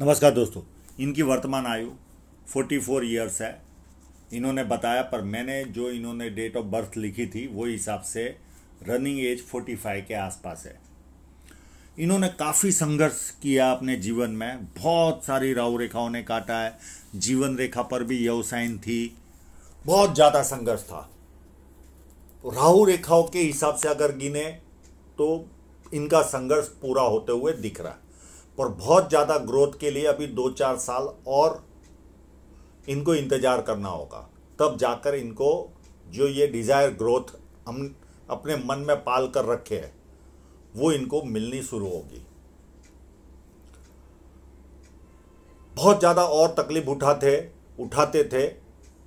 नमस्कार दोस्तों इनकी वर्तमान आयु 44 ईयर्स है इन्होंने बताया पर मैंने जो इन्होंने डेट ऑफ बर्थ लिखी थी वो हिसाब से रनिंग एज 45 के आसपास है इन्होंने काफ़ी संघर्ष किया अपने जीवन में बहुत सारी राहु रेखाओं ने काटा है जीवन रेखा पर भी यवसाइन थी बहुत ज़्यादा संघर्ष था राहु रेखाओं के हिसाब से अगर गिने तो इनका संघर्ष पूरा होते हुए दिख रहा है और बहुत ज़्यादा ग्रोथ के लिए अभी दो चार साल और इनको इंतज़ार करना होगा तब जाकर इनको जो ये डिज़ायर ग्रोथ हम अपने मन में पाल कर रखे है वो इनको मिलनी शुरू होगी बहुत ज़्यादा और तकलीफ उठाते उठाते थे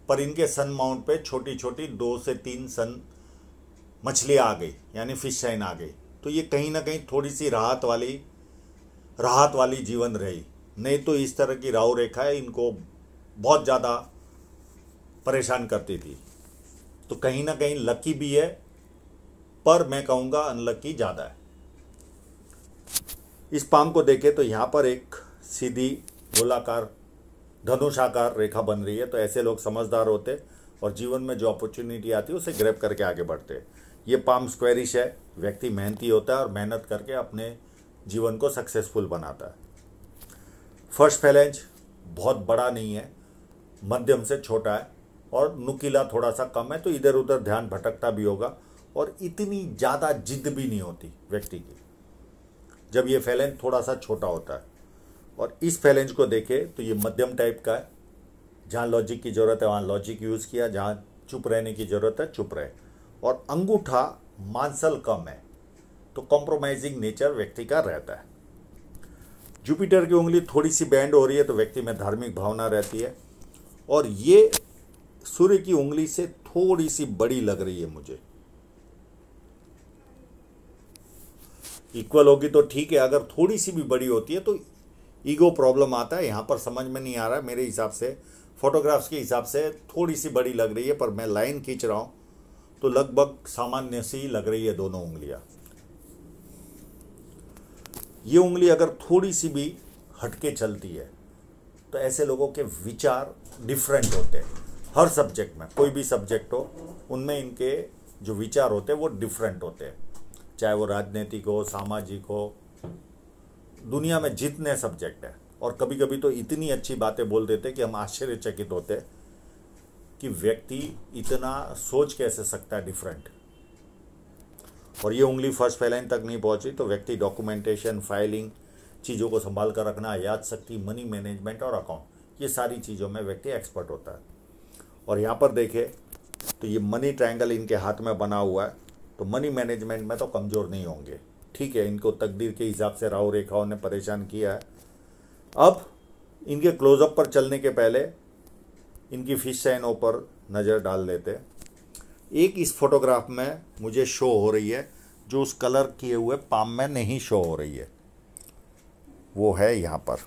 पर इनके सन माउंट पे छोटी छोटी दो से तीन सन मछलियाँ आ गई यानी फिश शाइन आ गई तो ये कहीं ना कहीं थोड़ी सी राहत वाली राहत वाली जीवन रही नहीं तो इस तरह की राहु रेखाएं इनको बहुत ज़्यादा परेशान करती थी तो कहीं ना कहीं लकी भी है पर मैं कहूँगा अनलकी ज़्यादा है इस पाम को देखें तो यहाँ पर एक सीधी गोलाकार धनुषाकार रेखा बन रही है तो ऐसे लोग समझदार होते और जीवन में जो अपॉर्चुनिटी आती है उसे ग्रैप करके आगे बढ़ते ये पाम स्क्वेरिश है व्यक्ति मेहनती होता है और मेहनत करके अपने जीवन को सक्सेसफुल बनाता है फर्स्ट फैलेंज बहुत बड़ा नहीं है मध्यम से छोटा है और नुकीला थोड़ा सा कम है तो इधर उधर ध्यान भटकता भी होगा और इतनी ज़्यादा जिद भी नहीं होती व्यक्ति की जब ये फैलेंज थोड़ा सा छोटा होता है और इस फैलेंज को देखे तो ये मध्यम टाइप का है जहाँ लॉजिक की ज़रूरत है वहाँ लॉजिक यूज़ किया जहाँ चुप रहने की ज़रूरत है चुप रहे और अंगूठा मांसल कम है तो कॉम्प्रोमाइजिंग नेचर व्यक्ति का रहता है जुपिटर की उंगली थोड़ी सी बैंड हो रही है तो व्यक्ति में धार्मिक भावना रहती है और ये सूर्य की उंगली से थोड़ी सी बड़ी लग रही है मुझे इक्वल होगी तो ठीक है अगर थोड़ी सी भी बड़ी होती है तो ईगो प्रॉब्लम आता है यहाँ पर समझ में नहीं आ रहा मेरे हिसाब से फोटोग्राफ्स के हिसाब से थोड़ी सी बड़ी लग रही है पर मैं लाइन खींच रहा हूँ तो लगभग सामान्य सी लग रही है दोनों उंगलियाँ ये उंगली अगर थोड़ी सी भी हटके चलती है तो ऐसे लोगों के विचार डिफरेंट होते हैं हर सब्जेक्ट में कोई भी सब्जेक्ट हो उनमें इनके जो विचार होते हैं वो डिफरेंट होते हैं चाहे वो राजनीतिक हो सामाजिक हो दुनिया में जितने सब्जेक्ट हैं और कभी कभी तो इतनी अच्छी बातें बोल देते कि हम आश्चर्यचकित होते कि व्यक्ति इतना सोच कैसे सकता है डिफरेंट और ये उंगली फर्स्ट फैलाइन तक नहीं पहुंची तो व्यक्ति डॉक्यूमेंटेशन फाइलिंग चीज़ों को संभाल कर रखना याद शक्ति मनी मैनेजमेंट और अकाउंट ये सारी चीज़ों में व्यक्ति एक्सपर्ट होता है और यहाँ पर देखे तो ये मनी ट्रायंगल इनके हाथ में बना हुआ है तो मनी मैनेजमेंट में तो कमज़ोर नहीं होंगे ठीक है इनको तकदीर के हिसाब से राहु रेखाओं ने परेशान किया है अब इनके क्लोजअप पर चलने के पहले इनकी फिश साइनों पर नज़र डाल देते हैं एक इस फोटोग्राफ में मुझे शो हो रही है जो उस कलर किए हुए पाम में नहीं शो हो रही है वो है यहाँ पर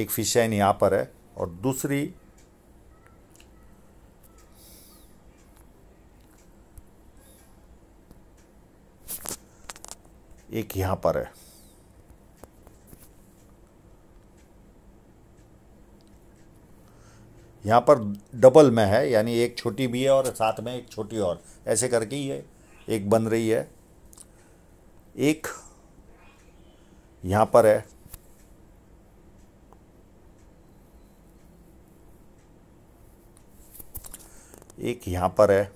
एक फिश लाइन यहाँ पर है और दूसरी एक यहाँ पर है यहाँ पर डबल में है यानी एक छोटी भी है और साथ में एक छोटी और ऐसे करके ही है एक बन रही है एक यहाँ पर है एक यहाँ पर है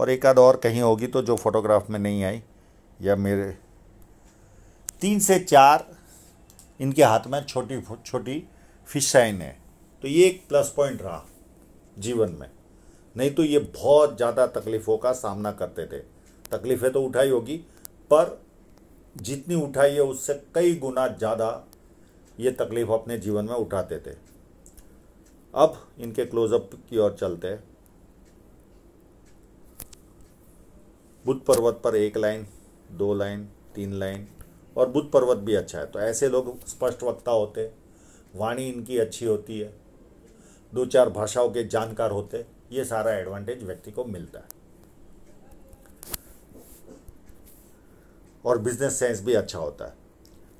और एक आध और कहीं होगी तो जो फोटोग्राफ में नहीं आई या मेरे तीन से चार इनके हाथ में छोटी छोटी फिशाइन है तो ये एक प्लस पॉइंट रहा जीवन में नहीं तो ये बहुत ज़्यादा तकलीफ़ों का सामना करते थे तकलीफ़ें तो उठाई होगी पर जितनी उठाई है उससे कई गुना ज़्यादा ये तकलीफ अपने जीवन में उठाते थे अब इनके क्लोजअप की ओर चलते बुद्ध पर्वत पर एक लाइन दो लाइन तीन लाइन और बुद्ध पर्वत भी अच्छा है तो ऐसे लोग स्पष्ट वक्ता होते वाणी इनकी अच्छी होती है दो चार भाषाओं के जानकार होते ये सारा एडवांटेज व्यक्ति को मिलता है और बिजनेस सेंस भी अच्छा होता है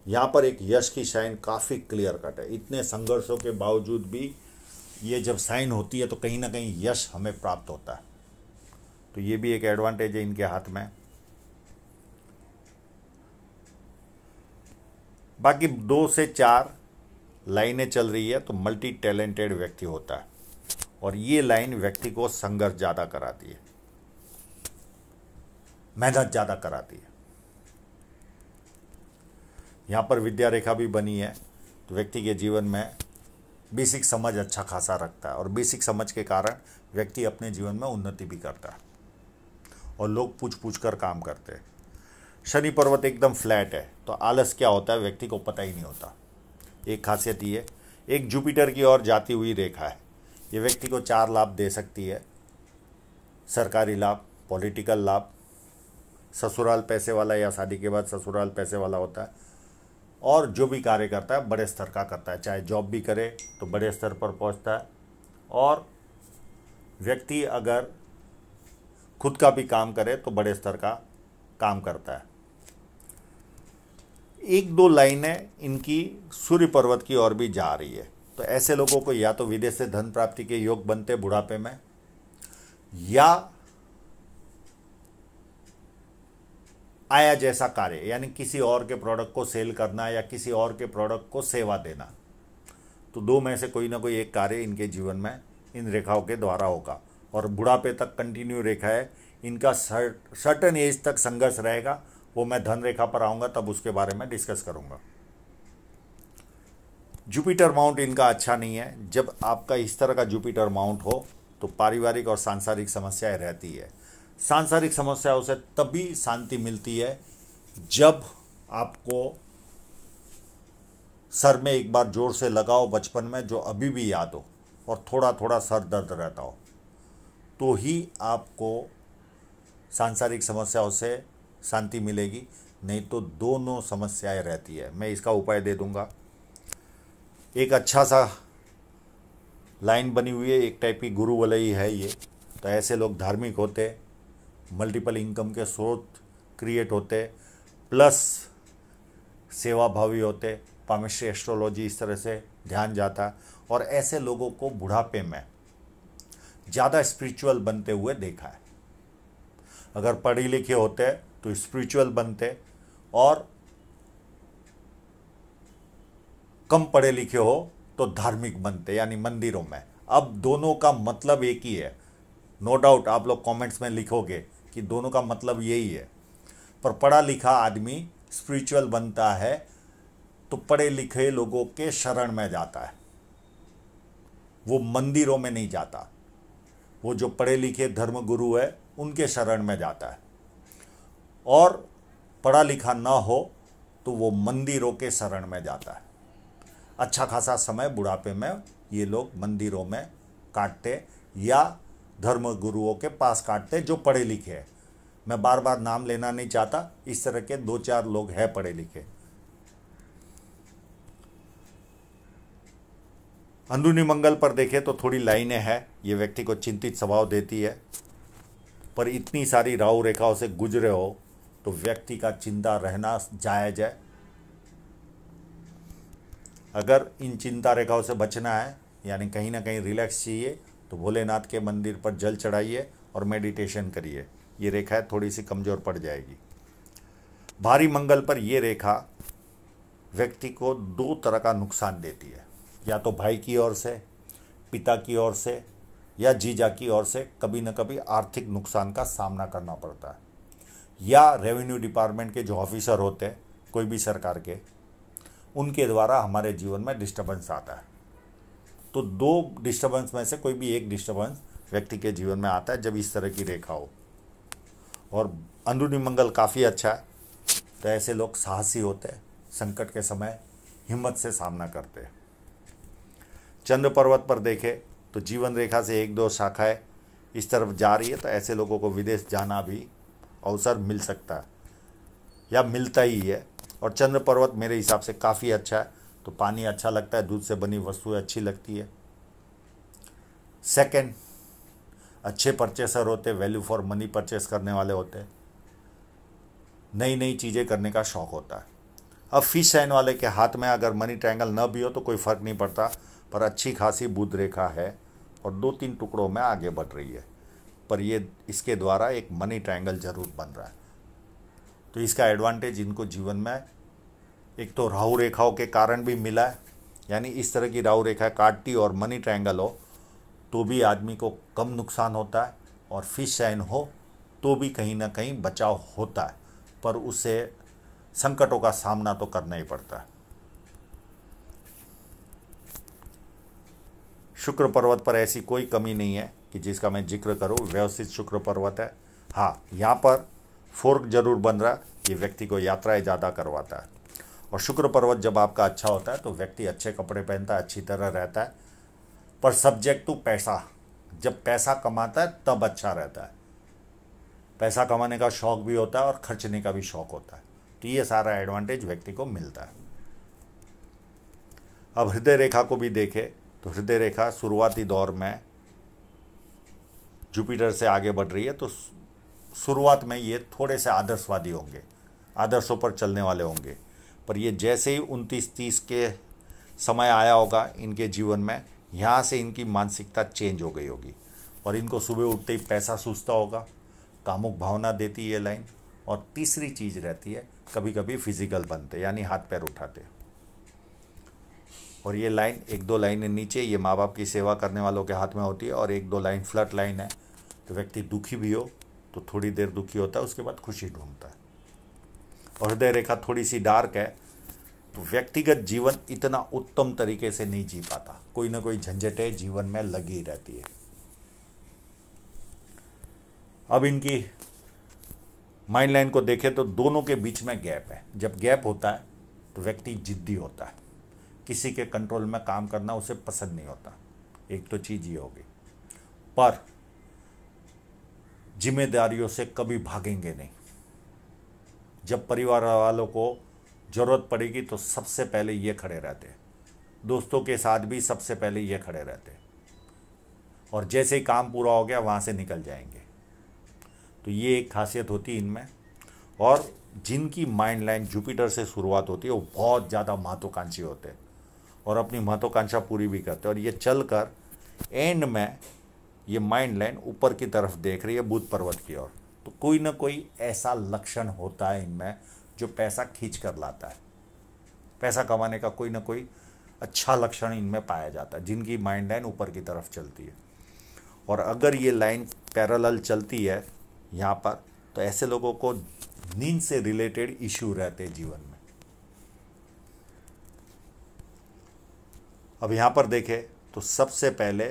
यहाँ पर एक यश की साइन काफ़ी क्लियर कट है इतने संघर्षों के बावजूद भी ये जब साइन होती है तो कहीं ना कहीं यश हमें प्राप्त होता है तो ये भी एक एडवांटेज है इनके हाथ में बाकी दो से चार लाइनें चल रही है तो मल्टी टैलेंटेड व्यक्ति होता है और ये लाइन व्यक्ति को संघर्ष ज़्यादा कराती है मेहनत ज़्यादा कराती है यहाँ पर विद्या रेखा भी बनी है तो व्यक्ति के जीवन में बेसिक समझ अच्छा खासा रखता है और बेसिक समझ के कारण व्यक्ति अपने जीवन में उन्नति भी करता है और लोग पूछ पूछ कर काम करते हैं शनि पर्वत एकदम फ्लैट है तो आलस क्या होता है व्यक्ति को पता ही नहीं होता एक खासियत ये एक जुपिटर की ओर जाती हुई रेखा है ये व्यक्ति को चार लाभ दे सकती है सरकारी लाभ पॉलिटिकल लाभ ससुराल पैसे वाला या शादी के बाद ससुराल पैसे वाला होता है और जो भी कार्य करता है बड़े स्तर का करता है चाहे जॉब भी करे तो बड़े स्तर पर पहुंचता है और व्यक्ति अगर खुद का भी काम करे तो बड़े स्तर का काम करता है एक दो लाइनें इनकी सूर्य पर्वत की ओर भी जा रही है तो ऐसे लोगों को या तो विदेश से धन प्राप्ति के योग बनते बुढ़ापे में या आया जैसा कार्य यानी किसी और के प्रोडक्ट को सेल करना या किसी और के प्रोडक्ट को सेवा देना तो दो में से कोई ना कोई एक कार्य इनके जीवन में इन रेखाओं के द्वारा होगा और बुढ़ापे तक कंटिन्यू रेखा है इनका सर्टन एज तक संघर्ष रहेगा वो मैं धन रेखा पर आऊँगा तब उसके बारे में डिस्कस करूँगा जुपिटर माउंट इनका अच्छा नहीं है जब आपका इस तरह का जुपिटर माउंट हो तो पारिवारिक और सांसारिक समस्याएं रहती है सांसारिक समस्याओं से तभी शांति मिलती है जब आपको सर में एक बार जोर से लगाओ बचपन में जो अभी भी याद हो और थोड़ा थोड़ा सर दर्द रहता हो तो ही आपको सांसारिक समस्याओं से शांति मिलेगी नहीं तो दोनों समस्याएं रहती है मैं इसका उपाय दे दूंगा एक अच्छा सा लाइन बनी हुई है एक टाइप की गुरु वाले ही है ये तो ऐसे लोग धार्मिक होते मल्टीपल इनकम के स्रोत क्रिएट होते प्लस सेवा भावी होते पामिश्री एस्ट्रोलॉजी इस तरह से ध्यान जाता और ऐसे लोगों को बुढ़ापे में ज़्यादा स्पिरिचुअल बनते हुए देखा है अगर पढ़े लिखे होते तो स्पिरिचुअल बनते और कम पढ़े लिखे हो तो धार्मिक बनते यानी मंदिरों में अब दोनों का मतलब एक ही है नो no डाउट आप लोग कमेंट्स में लिखोगे कि दोनों का मतलब यही है पर पढ़ा लिखा आदमी स्पिरिचुअल बनता है तो पढ़े लिखे लोगों के शरण में जाता है वो मंदिरों में नहीं जाता वो जो पढ़े लिखे धर्मगुरु है उनके शरण में जाता है और पढ़ा लिखा ना हो तो वो मंदिरों के शरण में जाता है अच्छा खासा समय बुढ़ापे में ये लोग मंदिरों में काटते या धर्म गुरुओं के पास काटते जो पढ़े लिखे हैं मैं बार बार नाम लेना नहीं चाहता इस तरह के दो चार लोग हैं पढ़े लिखे अंदरूनी मंगल पर देखें तो थोड़ी लाइनें हैं ये व्यक्ति को चिंतित स्वभाव देती है पर इतनी सारी राहु रेखाओं से गुजरे हो तो व्यक्ति का चिंता रहना जायज है अगर इन चिंता रेखाओं से बचना है यानी कहीं ना कहीं रिलैक्स चाहिए तो भोलेनाथ के मंदिर पर जल चढ़ाइए और मेडिटेशन करिए ये रेखा थोड़ी सी कमज़ोर पड़ जाएगी भारी मंगल पर ये रेखा व्यक्ति को दो तरह का नुकसान देती है या तो भाई की ओर से पिता की ओर से या जीजा की ओर से कभी न कभी आर्थिक नुकसान का सामना करना पड़ता है या रेवेन्यू डिपार्टमेंट के जो ऑफिसर होते हैं कोई भी सरकार के उनके द्वारा हमारे जीवन में डिस्टर्बेंस आता है तो दो डिस्टर्बेंस में से कोई भी एक डिस्टर्बेंस व्यक्ति के जीवन में आता है जब इस तरह की रेखा हो और अंदरूनी मंगल काफ़ी अच्छा है तो ऐसे लोग साहसी होते हैं संकट के समय हिम्मत से सामना करते हैं चंद्र पर्वत पर देखें तो जीवन रेखा से एक दो शाखाएं इस तरफ जा रही है तो ऐसे लोगों को विदेश जाना भी अवसर मिल सकता है या मिलता ही है और चंद्र पर्वत मेरे हिसाब से काफ़ी अच्छा है तो पानी अच्छा लगता है दूध से बनी वस्तुएं अच्छी लगती है सेकंड अच्छे परचेसर होते वैल्यू फॉर मनी परचेस करने वाले होते नई नई चीज़ें करने का शौक होता है अब फिश साइन वाले के हाथ में अगर मनी ट्रायंगल न भी हो तो कोई फ़र्क नहीं पड़ता पर अच्छी खासी बुद्ध रेखा है और दो तीन टुकड़ों में आगे बढ़ रही है पर ये इसके द्वारा एक मनी ट्रायंगल जरूर बन रहा है तो इसका एडवांटेज इनको जीवन में एक तो राहु रेखाओं के कारण भी मिला है यानी इस तरह की राहु रेखा काटती और मनी ट्रायंगल हो तो भी आदमी को कम नुकसान होता है और फिश साइन हो तो भी कहीं ना कहीं बचाव होता है पर उसे संकटों का सामना तो करना ही पड़ता है शुक्र पर्वत पर ऐसी कोई कमी नहीं है कि जिसका मैं जिक्र करूँ व्यवस्थित शुक्र पर्वत है हाँ यहाँ पर फोर्क जरूर बन रहा ये व्यक्ति को यात्राएं ज़्यादा करवाता है और शुक्र पर्वत जब आपका अच्छा होता है तो व्यक्ति अच्छे कपड़े पहनता है अच्छी तरह रहता है पर सब्जेक्ट टू पैसा जब पैसा कमाता है तब अच्छा रहता है पैसा कमाने का शौक भी होता है और खर्चने का भी शौक होता है तो ये सारा एडवांटेज व्यक्ति को मिलता है अब हृदय रेखा को भी देखें तो हृदय रेखा शुरुआती दौर में जुपिटर से आगे बढ़ रही है तो शुरुआत में ये थोड़े से आदर्शवादी होंगे आदर्शों पर चलने वाले होंगे पर ये जैसे ही उनतीस तीस के समय आया होगा इनके जीवन में यहाँ से इनकी मानसिकता चेंज हो गई होगी और इनको सुबह उठते ही पैसा सूझता होगा कामुक भावना देती है लाइन और तीसरी चीज़ रहती है कभी कभी फिजिकल बनते यानी हाथ पैर उठाते और ये लाइन एक दो लाइन नीचे ये माँ बाप की सेवा करने वालों के हाथ में होती है और एक दो लाइन फ्लट लाइन है तो व्यक्ति दुखी भी हो तो थोड़ी देर दुखी होता है उसके बाद खुशी ढूंढता है और हृदय रेखा थोड़ी सी डार्क है तो व्यक्तिगत जीवन इतना उत्तम तरीके से नहीं जी पाता कोई ना कोई झंझटें जीवन में लगी रहती है अब इनकी माइंड लाइन को देखें तो दोनों के बीच में गैप है जब गैप होता है तो व्यक्ति जिद्दी होता है किसी के कंट्रोल में काम करना उसे पसंद नहीं होता एक तो चीज़ ये होगी पर जिम्मेदारियों से कभी भागेंगे नहीं जब परिवार वालों को ज़रूरत पड़ेगी तो सबसे पहले ये खड़े रहते हैं दोस्तों के साथ भी सबसे पहले ये खड़े रहते हैं और जैसे ही काम पूरा हो गया वहाँ से निकल जाएंगे तो ये एक खासियत होती है इनमें और जिनकी माइंड लाइन जुपिटर से शुरुआत होती है वो बहुत ज़्यादा महत्वाकांक्षी होते हैं और अपनी महत्वाकांक्षा पूरी भी करते हैं और ये चल कर एंड में ये माइंड लाइन ऊपर की तरफ देख रही है बुध पर्वत की ओर तो कोई ना कोई ऐसा लक्षण होता है इनमें जो पैसा खींच कर लाता है पैसा कमाने का कोई ना कोई अच्छा लक्षण इनमें पाया जाता है जिनकी माइंड लाइन ऊपर की तरफ चलती है और अगर ये लाइन पैरेलल चलती है यहाँ पर तो ऐसे लोगों को नींद से रिलेटेड इश्यू रहते हैं जीवन में अब यहाँ पर देखें तो सबसे पहले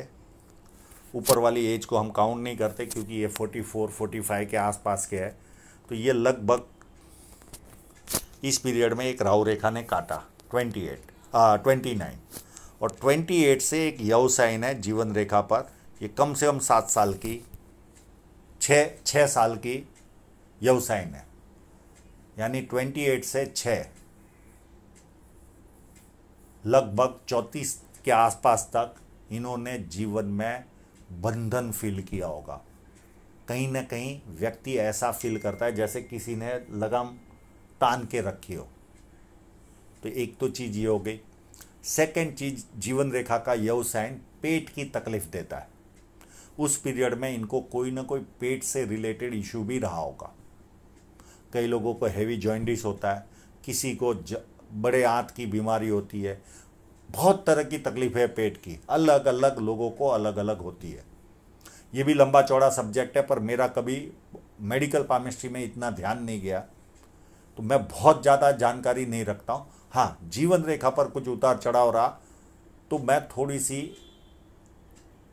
ऊपर वाली एज को हम काउंट नहीं करते क्योंकि ये 44, 45 के आसपास के है तो ये लगभग इस पीरियड में एक राव रेखा ने काटा 28, आ, 29 और 28 से एक यव साइन है जीवन रेखा पर ये कम से कम सात साल की छ छः साल की यव साइन है यानी 28 से छः लगभग चौंतीस के आसपास तक इन्होंने जीवन में बंधन फील किया होगा कहीं ना कहीं व्यक्ति ऐसा फील करता है जैसे किसी ने लगाम तान के रखी हो तो एक तो चीज़ ये हो गई सेकेंड चीज जीवन रेखा का यह साइन पेट की तकलीफ देता है उस पीरियड में इनको कोई ना कोई पेट से रिलेटेड इशू भी रहा होगा कई लोगों को हैवी ज्वाइंटिस होता है किसी को ज, बड़े आंत की बीमारी होती है बहुत तरह की तकलीफ है पेट की अलग अलग लोगों को अलग अलग होती है ये भी लंबा चौड़ा सब्जेक्ट है पर मेरा कभी मेडिकल पामिस्ट्री में इतना ध्यान नहीं गया तो मैं बहुत ज़्यादा जानकारी नहीं रखता हूँ हाँ जीवन रेखा पर कुछ उतार चढ़ाव रहा तो मैं थोड़ी सी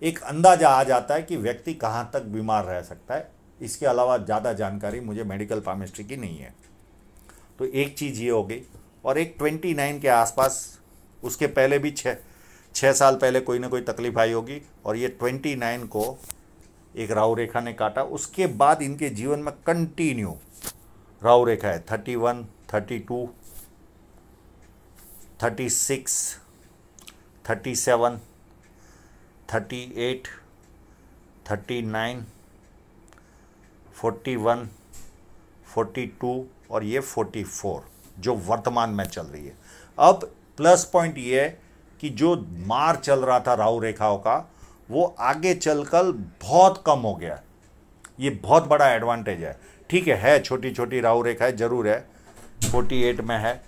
एक अंदाज़ा आ जाता है कि व्यक्ति कहाँ तक बीमार रह सकता है इसके अलावा ज़्यादा जानकारी मुझे मेडिकल पामिस्ट्री की नहीं है तो एक चीज़ ये हो गई और एक ट्वेंटी नाइन के आसपास उसके पहले भी छः छः साल पहले कोई ना कोई तकलीफ आई होगी और ये ट्वेंटी नाइन को एक राहु रेखा ने काटा उसके बाद इनके जीवन में कंटिन्यू राहु रेखा है thirty one thirty two thirty six thirty seven thirty eight thirty nine forty one forty two और ये फोर्टी फोर जो वर्तमान में चल रही है अब प्लस पॉइंट ये है कि जो मार चल रहा था राहु रेखाओं का वो आगे चल कर बहुत कम हो गया ये बहुत बड़ा एडवांटेज है ठीक है है छोटी छोटी राहु रेखा है ज़रूर है 48 में है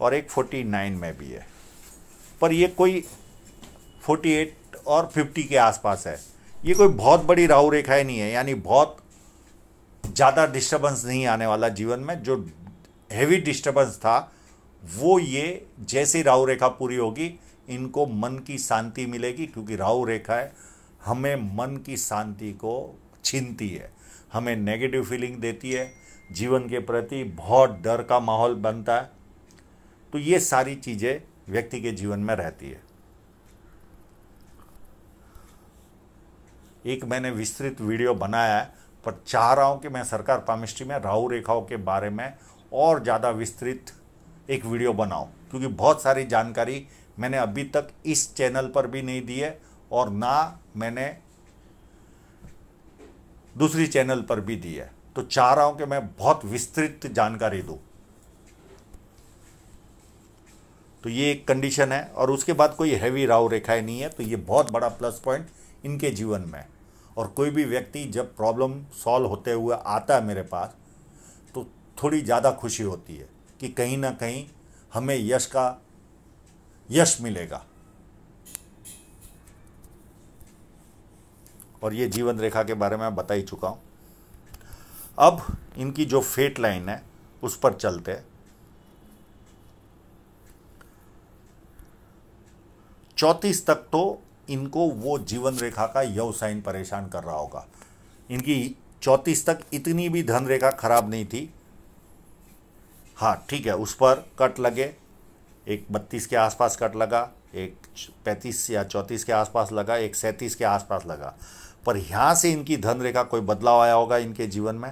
और एक 49 में भी है पर ये कोई 48 और 50 के आसपास है ये कोई बहुत बड़ी राहु रेखाएं नहीं है यानी बहुत ज़्यादा डिस्टर्बेंस नहीं आने वाला जीवन में जो हैवी डिस्टर्बेंस था वो ये जैसे राहु रेखा पूरी होगी इनको मन की शांति मिलेगी क्योंकि राहु रेखा है हमें मन की शांति को छीनती है हमें नेगेटिव फीलिंग देती है जीवन के प्रति बहुत डर का माहौल बनता है तो ये सारी चीज़ें व्यक्ति के जीवन में रहती है एक मैंने विस्तृत वीडियो बनाया है पर चाह रहा हूँ कि मैं सरकार पामिस्ट्री में राहु रेखाओं के बारे में और ज़्यादा विस्तृत एक वीडियो बनाओ क्योंकि बहुत सारी जानकारी मैंने अभी तक इस चैनल पर भी नहीं दी है और ना मैंने दूसरी चैनल पर भी दी है तो चाह रहा हूं कि मैं बहुत विस्तृत जानकारी दूं तो ये एक कंडीशन है और उसके बाद कोई हैवी राव रेखाएं नहीं है तो ये बहुत बड़ा प्लस पॉइंट इनके जीवन में और कोई भी व्यक्ति जब प्रॉब्लम सॉल्व होते हुए आता है मेरे पास थोड़ी ज़्यादा खुशी होती है कि कहीं ना कहीं हमें यश का यश मिलेगा और ये जीवन रेखा के बारे में बता ही चुका हूँ अब इनकी जो फेट लाइन है उस पर चलते हैं चौंतीस तक तो इनको वो जीवन रेखा का यव साइन परेशान कर रहा होगा इनकी चौंतीस तक इतनी भी धन रेखा खराब नहीं थी हाँ ठीक है उस पर कट लगे एक बत्तीस के आसपास कट लगा एक पैंतीस या चौंतीस के आसपास लगा एक सैंतीस के आसपास लगा पर यहाँ से इनकी धन रेखा कोई बदलाव आया होगा इनके जीवन में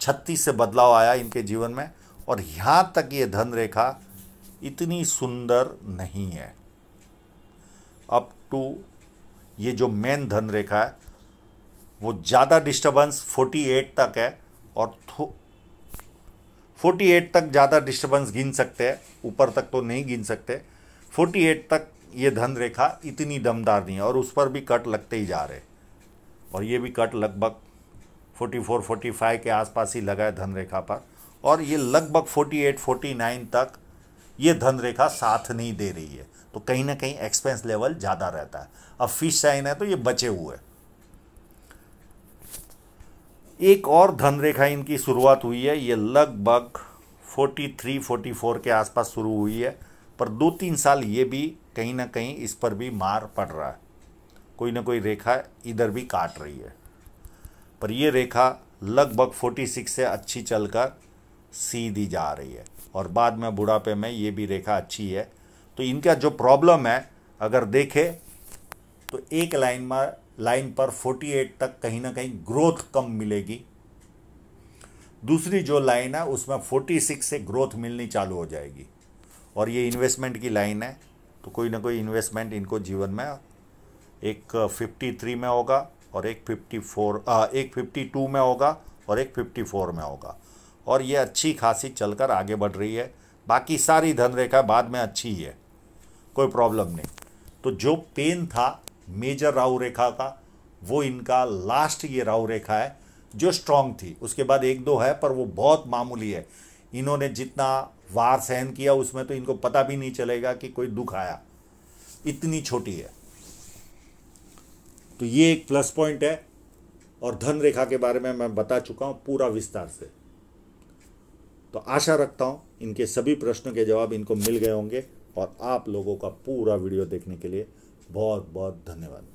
छत्तीस से बदलाव आया इनके जीवन में और यहाँ तक ये धन रेखा इतनी सुंदर नहीं है अप टू ये जो मेन धन रेखा है वो ज़्यादा डिस्टर्बेंस 48 तक है और 48 तक ज़्यादा डिस्टर्बेंस गिन सकते हैं ऊपर तक तो नहीं गिन सकते 48 तक ये धन रेखा इतनी दमदार नहीं है और उस पर भी कट लगते ही जा रहे और ये भी कट लगभग 44 45 के आसपास ही लगा है धन रेखा पर और ये लगभग 48 49 तक ये धन रेखा साथ नहीं दे रही है तो कहीं ना कहीं एक्सपेंस लेवल ज़्यादा रहता है अब फिश साइन है तो ये बचे हुए हैं एक और धन रेखा इनकी शुरुआत हुई है ये लगभग 43 44 के आसपास शुरू हुई है पर दो तीन साल ये भी कहीं ना कहीं इस पर भी मार पड़ रहा है कोई ना कोई रेखा इधर भी काट रही है पर ये रेखा लगभग 46 से अच्छी चलकर सीधी जा रही है और बाद में बुढ़ापे में ये भी रेखा अच्छी है तो इनका जो प्रॉब्लम है अगर देखें तो एक लाइन में लाइन पर 48 तक कहीं ना कहीं ग्रोथ कम मिलेगी दूसरी जो लाइन है उसमें 46 से ग्रोथ मिलनी चालू हो जाएगी और ये इन्वेस्टमेंट की लाइन है तो कोई ना कोई इन्वेस्टमेंट इनको जीवन में एक 53 में होगा और एक 54 आ, एक 52 में होगा और एक 54 में होगा और ये अच्छी खासी चलकर आगे बढ़ रही है बाकी सारी धनरेखा बाद में अच्छी ही है कोई प्रॉब्लम नहीं तो जो पेन था मेजर राहु रेखा का वो इनका लास्ट ये राहु रेखा है जो स्ट्रांग थी उसके बाद एक दो है पर वो बहुत मामूली है इन्होंने जितना वार सहन किया उसमें तो इनको पता भी नहीं चलेगा कि कोई दुख आया इतनी छोटी है तो ये एक प्लस पॉइंट है और धन रेखा के बारे में मैं बता चुका हूं पूरा विस्तार से तो आशा रखता हूं इनके सभी प्रश्नों के जवाब इनको मिल गए होंगे और आप लोगों का पूरा वीडियो देखने के लिए बहुत बहुत धन्यवाद